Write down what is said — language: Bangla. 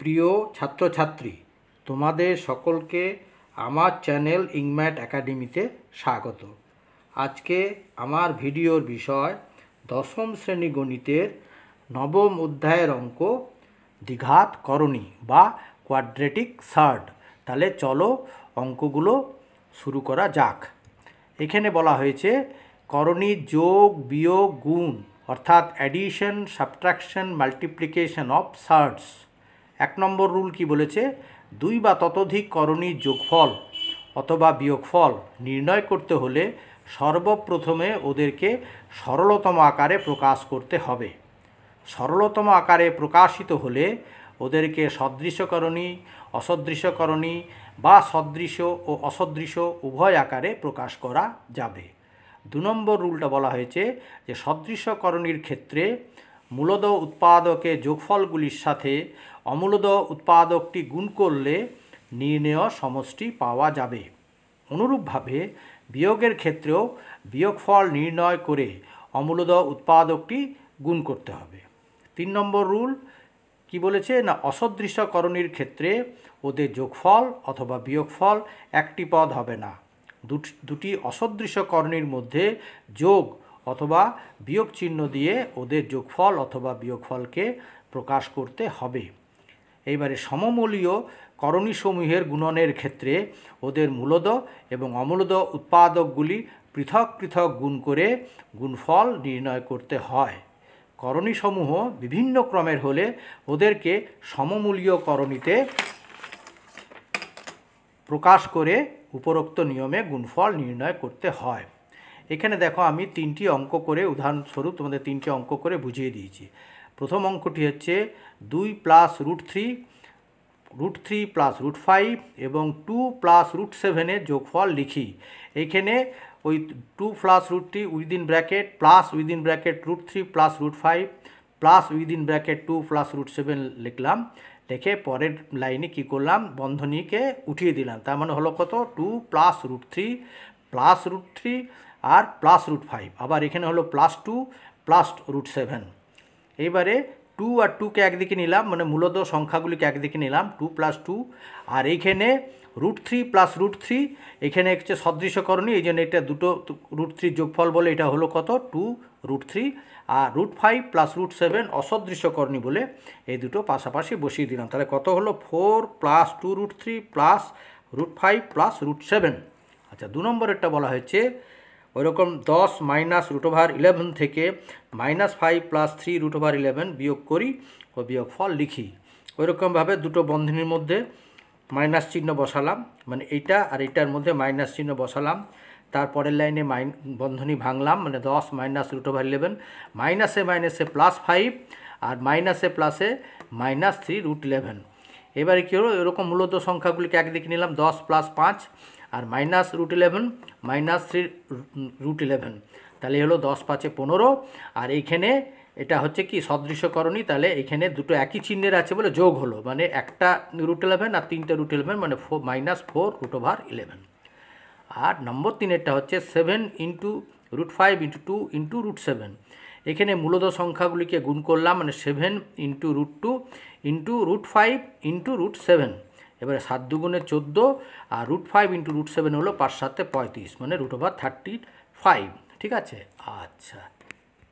প্রিয় ছাত্রছাত্রী তোমাদের সকলকে আমার চ্যানেল ইংম্যাট একাডেমিতে স্বাগত আজকে আমার ভিডিওর বিষয় দশম শ্রেণী গণিতের নবম অধ্যায়ের অঙ্ক দ্বিঘাত করণী বা কোয়াড্রেটিক সার্ড তাহলে চলো অঙ্কগুলো শুরু করা যাক এখানে বলা হয়েছে করণী যোগ বিয়োগ গুণ অর্থাৎ addition subtraction multiplication of surds এক নম্বর রুল কি বলেছে দুই বা ততোধিক করণীর যোগফল অথবা বিয়োগফল নির্ণয় করতে হলে সর্বপ্রথমে ওদেরকে সরলতম আকারে প্রকাশ করতে হবে সরলতম আকারে প্রকাশিত হলে ওদেরকে সদৃশকরণী অসদৃশকরণী বা সদৃশ ও অসদৃশ উভয় আকারে প্রকাশ করা যাবে দু নম্বর রুলটা বলা হয়েছে যে সদৃশকরণীর ক্ষেত্রে মূলদ উৎপাদকে যোগফলগুলির সাথে অমূলদ উৎপাদকটি গুণ করলে নির্ণয় সমষ্টি পাওয়া যাবে অনুরূপভাবে বিয়োগের ক্ষেত্রেও বিয়োগফল নির্ণয় করে অমূলদ উৎপাদকটি গুণ করতে হবে তিন নম্বর রুল কি বলেছে না অসদৃশ্যকরণীর ক্ষেত্রে ওদের যোগফল অথবা বিয়োগফল একটি পদ হবে না দুটি অসদৃশ্যকরণীর মধ্যে যোগ অথবা বিয়োগ চিহ্ন দিয়ে ওদের যোগফল অথবা বিয়োগফলকে প্রকাশ করতে হবে এইবারে সমমূলীয় করণীসমূহের গুণনের ক্ষেত্রে ওদের মূলদ এবং অমূলদ উৎপাদকগুলি পৃথক পৃথক গুণ করে গুণফল নির্ণয় করতে হয় করণীসমূহ বিভিন্ন ক্রমের হলে ওদেরকে সমমূলীয় করণীতে প্রকাশ করে উপরোক্ত নিয়মে গুণফল নির্ণয় করতে হয় এখানে দেখো আমি তিনটি অঙ্ক করে উদাহরণস্বরূপ তোমাদের তিনটি অঙ্ক করে বুঝিয়ে দিয়েছি প্রথম অঙ্কটি হচ্ছে দুই plus root three root three plus root five এবং টু প্লাস রুট সেভেনের যোগফল লিখি এখানে ওই two plus root three within bracket plus within bracket root three plus root five plus within bracket two plus root seven লিখলাম লিখে পরের লাইনে কি করলাম বন্ধনীকে উঠিয়ে দিলাম তার মানে হলো কত two plus root three plus root three আর প্লাস রুট ফাইভ আবার এখানে হলো plus two plus root seven এইবারে টু আর টুকে একদিকে নিলাম মানে মূলত সংখ্যাগুলিকে একদিকে নিলাম টু প্লাস টু আর এইখানে root three plus root three এখানে হচ্ছে সদৃশ্যকরণী এই জন্য এটা দুটো রুট থ্রি যোগফল বলে এটা হলো কত টু রুট থ্রি আর root five plus root seven অসদৃশ্যকরণী বলে এই দুটো পাশাপাশি বসিয়ে দিলাম তাহলে কত হলো four plus two root three plus root five plus root seven আচ্ছা দু নম্বরেরটা বলা হয়েছে ওইরকম দশ মাইনাস রুট ওভার ইলেভেন থেকে minus five plus three root over eleven বিয়োগ করি ও বিয়োগ ফল লিখি ওইরকমভাবে দুটো বন্ধনীর মধ্যে মাইনাস চিহ্ন বসালাম মানে এইটা আর এইটার মধ্যে মাইনাস চিহ্ন বসালাম তারপরের লাইনে মাইন বন্ধনী ভাঙলাম মানে দশ মাইনাস রুট ওভার ইলেভেন মাইনাসে মাইনাসে প্লাস ফাইভ আর মাইনাসে প্লাসে মাইনাস থ্রি রুট ইলেভেন এবারে কী হলো এরকম মূলত সংখ্যাগুলিকে একদিকে নিলাম দশ প্লাস পাঁচ আর minus root eleven minus three root eleven তাহলে হলো দশ পাঁচে পনেরো আর এইখানে এটা হচ্ছে কি সদৃশ্যকরণই তাহলে এখানে দুটো একই চিহ্নের আছে বলে যোগ হলো মানে একটা রুট ইলেভেন আর তিনটা রুট ইলেভেন মানে four minus four root over eleven আর নম্বর তিনেরটা হচ্ছে seven into root five into two into root seven এখানে মূলত সংখ্যাগুলিকে গুণ করলাম মানে seven into root two into root five into root seven এবারে সাত দুগুণে চোদ্দো আর root five into root seven হলো পাঁচ সাতে পঁয়ত্রিশ মানে রুট ওভার থার্টি ফাইভ ঠিক আছে আচ্ছা